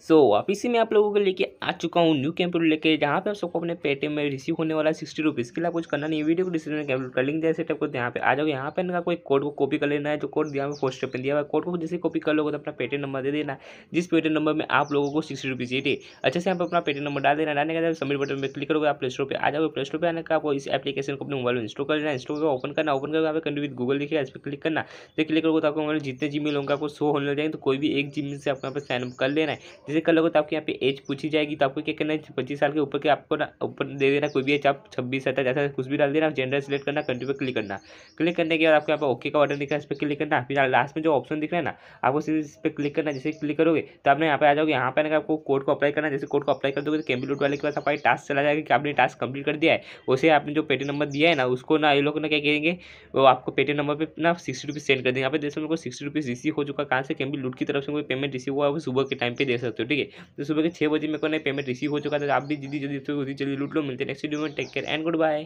सो so, वापस से मैं आप लोगों को लेके आ चुका हूँ न्यू कंप्यूटर लेके जहाँ पे आप सबको अपने पेटीएम में रिसीव होने वाला है सिक्सटी रुपीज़ के लिए कुछ करना नहीं वीडियो को डिस्क्रिप्शन कंप्यूटर कर लिंक दिया टाइप को यहाँ पे आ जाओ यहाँ पे इनका कोई कोड को कॉपी कर लेना है जो कोड दिया हुआ फर्स्ट दिया हुआ कोड को जैसे कॉपी कर लोगों तो अपना पेटीएम नंबर दे देना जिस पेटीएम नंबर में आप लोगों को सिक्सटी रुपीज़ ये अच्छे से यहाँ पर अपना पेटीएम नंबर डाल देना डालने के बाद सबमिट बटन पर क्लिक करोगे आप प्ले स्टोर पर आ जाओगे प्ले स्टोर पर आने का आपको इस एप्लीकेशन को अपने मोबाइल में इंस्टॉल कर लेना इंस्टॉल को ओपन करना ओपन करके यहाँ कंटू विद गूगल लिखे इस पर क्लिक करना तो क्लिक करोगे तो आपको मोबाइल जितने जी मेल होंगे आपको शो होने जाएंगे तो कोई भी एक जी से आपको यहाँ पर साइनअप कर लेना है जैसे लोगों तो आपके यहाँ पे एज पूछी जाएगी तो आपको क्या करना है पच्चीस साल के ऊपर के आपको ना ऊपर दे देना कोई भी एज आप छब्बीस सत्ताईस ऐसा कुछ भी डाल देना जेंडर सेलेक्ट करना कंट्री पर क्लिक करना क्लिक करने के बाद आपके यहाँ पर ओके का ऑर्डर दिख रहा है इस पर क्लिक करना फिर लास्ट में जो ऑप्शन दिख रहा है ना आपको सीधे इस पर क्लिक करना जैसे क्लिक करोगे तो आपने यहाँ पे आ जाओगे यहाँ पे आपको कोड को अप्लाई करना जैसे कोड को अप्लाई कर दोगे तो लूट वाले के पास आपका टास्क चला जाएगा कि आपने टास्क कंप्लीट कर दिया है उसे आपने जो पेटी नंबर दिया है ना उसको ना ये लोग ना क्या कहेंगे वो आपको पेटी नंबर पर ना सिक्सटी रुपीज़ सेंड कर देंगे यहाँ पर जैसे उनको सिक्सटी रुपीज़ रिसीव हो चुका कहाँ से कैम्बी लूट की तरफ से कोई पेमेंट रिसीव हुआ है वो सुबह के टाइम पर दे सकते सकते हो ठीक है तो सुबह के छह बजे मेरे को पेमेंट रिसीव हो चुका था तो आप भी जल्दी जल्दी जल्दी लूट लो मिलते हैं नेक्स्ट वीडियो में take care and good bye